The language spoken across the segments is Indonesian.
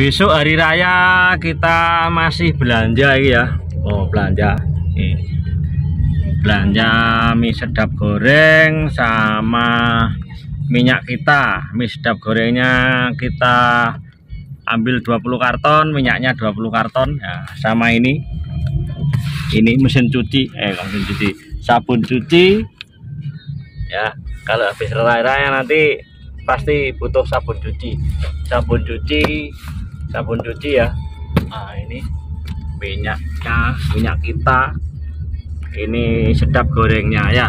besok hari raya kita masih belanja ya oh belanja belanja mie sedap goreng sama minyak kita mie sedap gorengnya kita ambil 20 karton minyaknya 20 karton ya, sama ini ini mesin cuci eh mesin cuci sabun cuci ya kalau habis raya-raya nanti pasti butuh sabun cuci sabun cuci sabun cuci ya nah ini minyaknya minyak kita ini sedap gorengnya ya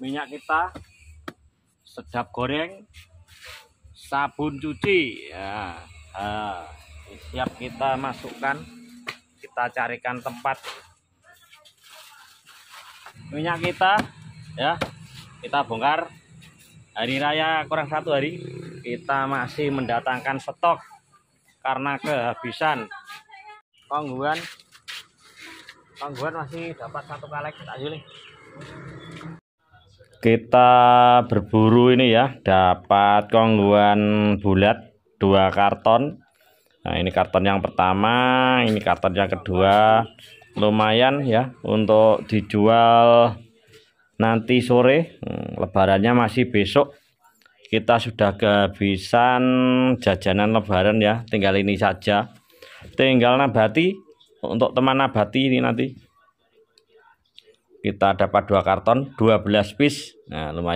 minyak kita sedap goreng sabun cuci ya nah, siap kita masukkan kita carikan tempat minyak kita ya kita bongkar hari raya kurang satu hari kita masih mendatangkan stok karena kehabisan kongguan tongguan masih dapat satu kaleng tak kita berburu ini ya dapat kongguan bulat dua karton nah ini karton yang pertama ini karton yang kedua lumayan ya untuk dijual nanti sore hmm, lebarannya masih besok kita sudah kehabisan jajanan lebaran ya tinggal ini saja tinggal nabati untuk teman nabati ini nanti kita dapat dua karton 12 piece nah lumayan